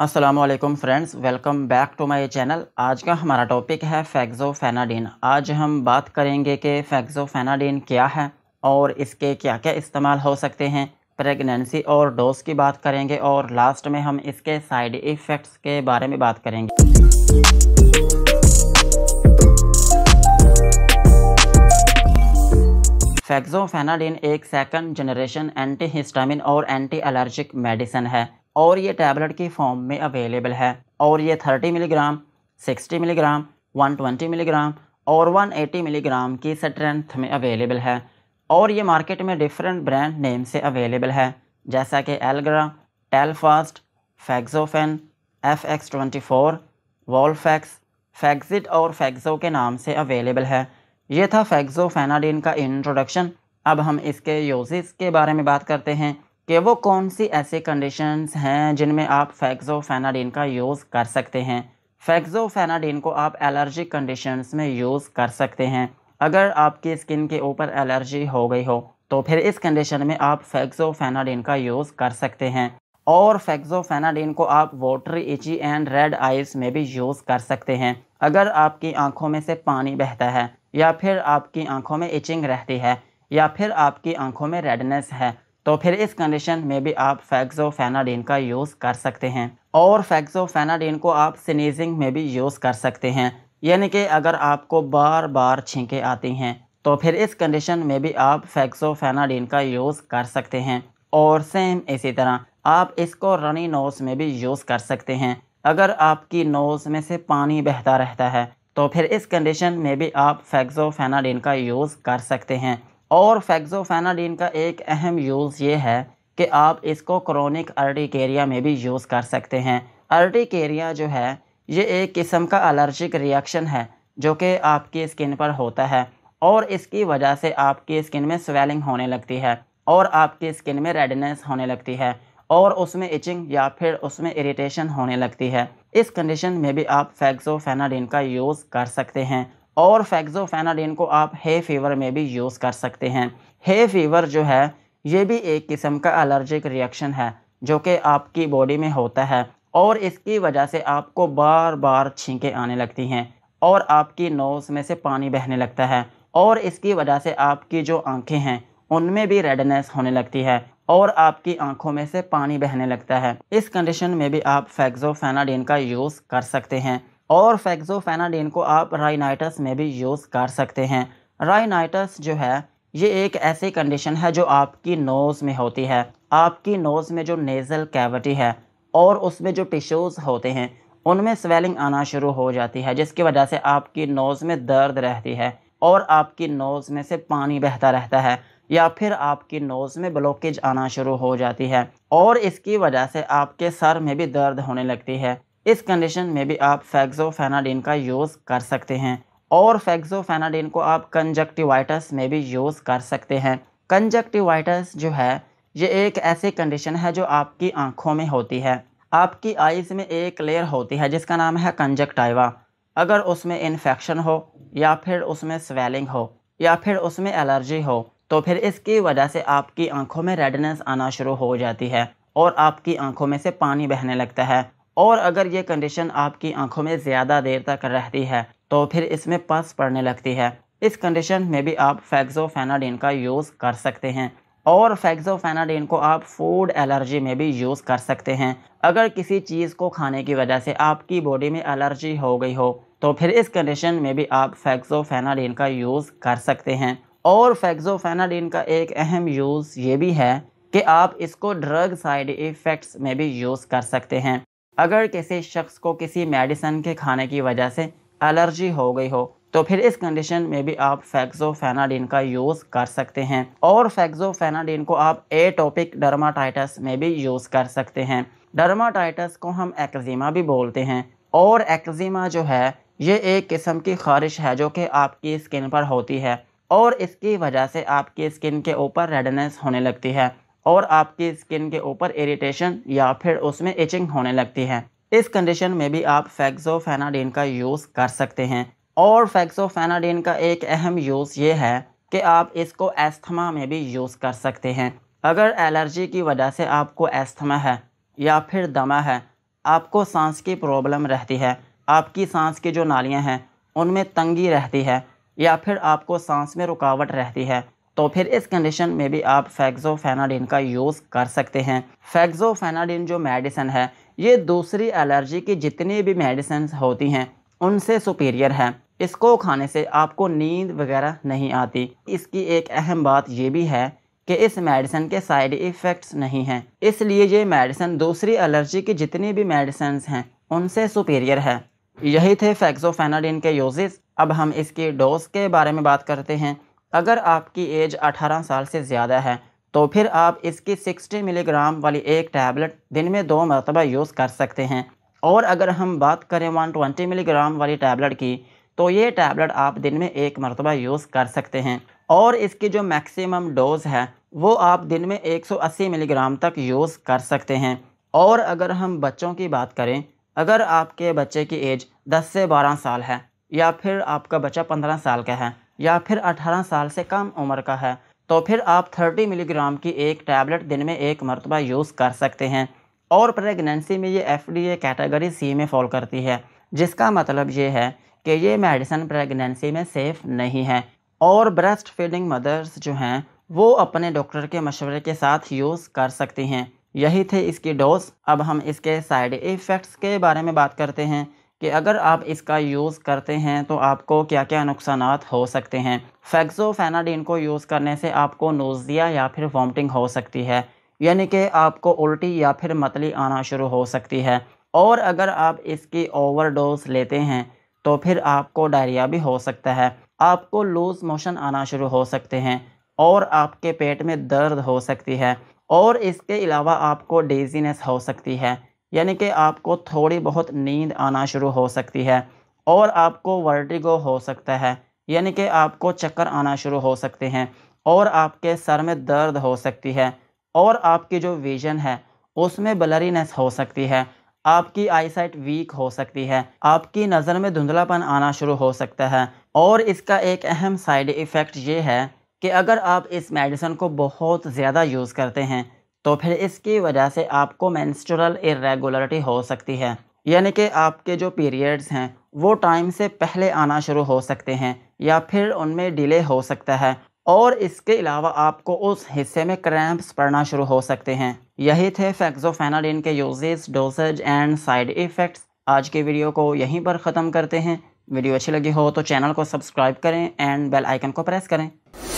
Aslam friends welcome back to my channel आज का हमारा टॉपिक है फैक्ज़ोफेनाडीन आज हम बात करेंगे कि फैक्ज़ोफेनाडीन क्या है और इसके क्या क्या इस्तेमाल हो सकते हैं प्रेगनेंसी और डोज की बात करेंगे और लास्ट में हम इसके साइड इफ़ेक्ट्स के बारे में बात करेंगे फैक्ज़ोफेनाडीन एक सेकंड जनरेशन एंटी हिस्टामिन और एंटी एलर्जिक मेडिसन है और ये टैबलेट की फॉर्म में अवेलेबल है और ये 30 मिलीग्राम 60 मिलीग्राम 120 मिलीग्राम और 180 मिलीग्राम की स्ट्रेंथ में अवेलेबल है और ये मार्केट में डिफरेंट ब्रांड नेम से अवेलेबल है जैसा कि Allegra Telfast Fexofen F X twenty four Wolfax Faxit और फैक्सो के नाम से अवेलेबल है ये था फैक्सोफेनाडीन का इंट्रोडक्शन अब हम इसके यूजेस के बारे में बात करते हैं कि वो कौन सी ऐसे कंडीशंस हैं जिनमें आप फैक्सोफेनाडीन का यूज़ कर सकते हैं फैनाडीन को आप एलर्जिक कंडीशंस में यूज़ कर सकते हैं अगर आपकी स्किन के ऊपर एलर्जी हो गई हो तो फिर इस कंडीशन में आप फैक्सोफेनाडीन का यूज़ कर सकते हैं और फैक्सोफेनाडीन को आप watery itchy and red eyes में भी यूज़ कर सकते हैं अगर आपकी आंखों में से पानी बहता है या फिर आपकी आंखों में इचिंग रहती है या फिर आपकी आंखों में रेडनेस है तो फिर इस कंडीशन में भी आप फैक्सोफेनाडीन का यूज़ कर सकते हैं और फैक्सोफेनाडीन को आप स्नीजिंग में भी यूज़ कर सकते हैं यानी कि अगर आपको बार बार छींकें आती हैं तो फिर इस कंडीशन में भी आप फैक्सोफेनाडीन का यूज़ कर सकते हैं और सेम इसी तरह आप इसको रनी नोज़ में भी यूज़ कर सकते हैं अगर आपकी नोज़ में से पानी बहता रहता है तो फिर इस कंडीशन में भी आप फैक्सोफेनाडीन का यूज़ कर सकते हैं और फैक्सोफेनाडीन का एक अहम यूज़ ये है कि आप इसको क्रोनिक अर्टिकेरिया में भी यूज़ कर सकते हैं अर्टिकेरिया जो है ये एक किस्म का अलर्जिक रिएक्शन है जो कि आपकी स्किन पर होता है और इसकी वजह से आपकी स्किन में स्वेलिंग होने लगती है और आपकी स्किन में रेडनेस होने लगती है और उसमें इचिंग या फिर उसमें इरिटेशन होने लगती है इस कंडीशन में भी आप फैक्सोफेनाडीन का यूज़ कर सकते हैं और फैक्सोफेनाडीन को आप हे फीवर में भी यूज़ कर सकते हैं हे फीवर जो है ये भी एक किस्म का एलर्जिक रिएक्शन है जो कि आपकी बॉडी में होता है और इसकी वजह से आपको बार बार छींकें आने लगती हैं और आपकी नोज़ में से पानी बहने लगता है और इसकी वजह से आपकी जो आंखें हैं उनमें भी रेडनेस होने लगती है और आपकी आंखों में से पानी बहने लगता है इस कंडीशन में भी आप फैक्सोफेनाडीन का यूज़ कर सकते हैं और फैक्सोफेनाडीन को आप राइनाइटस में भी यूज़ कर सकते हैं राइनाइटस जो है ये एक ऐसी कंडीशन है जो आपकी नोज़ में होती है आपकी नोज़ में जो नेज़ल कैविटी है और उसमें जो टिश्यूज़ होते हैं उनमें स्वेलिंग आना शुरू हो जाती है जिसकी वजह से आपकी नोज़ में दर्द रहती है और आपकी नोज़ में से पानी बहता रहता है या फिर आपकी नोज़ में ब्लॉकेज आना शुरू हो जाती है और इसकी वजह से आपके सर में भी दर्द होने लगती है इस कंडीशन में भी आप फैक्सोफेनाडीन का यूज़ कर सकते हैं और फैक्सोफेनाडीन को आप कंजक्टिवाइटस में भी यूज़ कर सकते हैं कंजक्टिवाइटस जो है ये एक ऐसी कंडीशन है जो आपकी आँखों में होती है आपकी आइज़ में एक लेयर होती है जिसका नाम है कंजक्टाइवा अगर उसमें इन्फेक्शन हो या फिर उसमें स्वेलिंग हो या फिर उसमें एलर्जी हो तो फिर इसकी वजह से आपकी आंखों में रेडनेस आना शुरू हो जाती है और आपकी आंखों में से पानी बहने लगता है और अगर ये कंडीशन आपकी आंखों में ज़्यादा देर तक रहती है तो फिर इसमें पस पड़ने लगती है इस कंडीशन में भी आप फैक्सोफेनाडीन का यूज़ कर सकते हैं और फैक्सोफेनाडीन को आप फूड एलर्जी में भी यूज़ कर सकते हैं अगर किसी चीज़ को खाने की वजह से आपकी बॉडी में एलर्जी हो गई हो तो फिर इस कंडीशन में भी आप फैक्सोफेनाडीन का यूज़ कर सकते हैं और फैक्सोफेनाडीन का एक अहम यूज़ ये भी है कि आप इसको ड्रग साइड इफ़ेक्ट्स में भी यूज़ कर सकते हैं अगर किसी शख्स को किसी मेडिसन के खाने की वजह से एलर्जी हो गई हो तो फिर इस कंडीशन में भी आप फैक्सोफेनाडिन का यूज़ कर सकते हैं और फैक्सोफेनाडिन को आप एटोपिक डर्माटाइटस में भी यूज़ कर सकते हैं डर्माटाइटस को हम एक्जिमा भी बोलते हैं और एक्जिमा जो है ये एक किस्म की खारिश है जो कि आपकी स्किन पर होती है और इसकी वजह से आपकी स्किन के ऊपर रेडनेस होने लगती है और आपकी स्किन के ऊपर इरिटेशन या फिर उसमें इचिंग होने लगती है इस कंडीशन में भी आप फैक्सोफेनाडीन का यूज़ कर सकते हैं और फैक्सोफेनाडीन का एक अहम यूज़ ये है कि आप इसको एस्थमा में भी यूज़ कर सकते हैं अगर एलर्जी की वजह से आपको एस्थमा है या फिर दमा है आपको सांस की प्रॉब्लम रहती है आपकी सांस की जो नालियाँ हैं उनमें तंगी रहती है या फिर आपको सांस में रुकावट रहती है तो फिर इस कंडीशन में भी आप फैक्सोफेनाडीन का यूज़ कर सकते हैं फैक्ज़ोफेनाडिन जो मेडिसन है ये दूसरी एलर्जी की जितनी भी मेडिसन होती हैं उनसे सुपीरियर है इसको खाने से आपको नींद वगैरह नहीं आती इसकी एक अहम बात ये भी है कि इस मेडिसन के साइड इफ़ेक्ट्स नहीं हैं इसलिए ये मेडिसन दूसरी एलर्जी की जितनी भी मेडिसन हैं उनसे सुपीरियर है यही थे फैक्सोफेनाडिन के यूजेस अब हम इसकी डोज के बारे में बात करते हैं अगर आपकी एज 18 साल से ज़्यादा है तो फिर आप इसकी 60 मिलीग्राम वाली एक टैबलेट दिन में दो मरतबा यूज़ कर सकते हैं और अगर हम बात करें 120 मिलीग्राम वाली टैबलेट की तो ये टैबलेट आप दिन में एक मरतबा यूज़ कर सकते हैं और इसकी जो मैक्सिमम डोज है वो आप दिन में 180 मिलीग्राम तक यूज़ कर सकते हैं और अगर हम बच्चों की बात करें अगर आपके बच्चे की एज 10 से 12 साल है या फिर आपका बच्चा 15 साल का है या फिर 18 साल से कम उम्र का है तो फिर आप 30 मिलीग्राम की एक टैबलेट दिन में एक मरतबा यूज़ कर सकते हैं और प्रेगनेंसी में ये एफ कैटेगरी सी में फॉल करती है जिसका मतलब ये है कि ये मेडिसन प्रेगनेंसी में सेफ़ नहीं है और ब्रेस्ट फीडिंग मदर्स जो हैं वो अपने डॉक्टर के मशवरे के साथ यूज़ कर सकती हैं यही थे इसकी डोज अब हम इसके साइड इफ़ेक्ट्स के बारे में बात करते हैं कि अगर आप इसका यूज़ करते हैं तो आपको क्या क्या नुकसान हो सकते हैं फैक्सोफेनाडीन को यूज़ करने से आपको नोज़िया या फिर वॉमटिंग हो सकती है यानी कि आपको उल्टी या फिर मतली आना शुरू हो सकती है और अगर आप इसकी ओवरडोज लेते हैं तो फिर आपको डायरिया भी हो सकता है आपको लूज मोशन आना शुरू हो सकते हैं और आपके पेट में दर्द हो सकती है और इसके अलावा आपको डेजीनेस हो सकती है यानी कि आपको थोड़ी बहुत नींद आना शुरू हो सकती है और आपको वर्टिगो हो सकता है यानी कि आपको चक्कर आना शुरू हो सकते हैं और आपके सर में दर्द हो सकती है और आपकी जो विजन है उसमें ब्लरीनेस हो सकती है आपकी आईसाइट वीक हो सकती है आपकी नज़र में धुंधलापन आना शुरू हो सकता है और इसका एक अहम साइड इफ़ेक्ट ये है कि अगर आप इस मेडिसन को बहुत ज़्यादा यूज़ करते हैं तो फिर इसकी वजह से आपको मैंस्ट्रल इरेगुलरिटी हो सकती है यानी कि आपके जो पीरियड्स हैं वो टाइम से पहले आना शुरू हो सकते हैं या फिर उनमें डिले हो सकता है और इसके अलावा आपको उस हिस्से में क्रैम्प्स पड़ना शुरू हो सकते हैं यही थे फैक्सोफेनाडिन के uses dosage and side effects आज के वीडियो को यहीं पर ख़त्म करते हैं वीडियो अच्छी लगी हो तो चैनल को सब्सक्राइब करें एंड बेल आइकन को प्रेस करें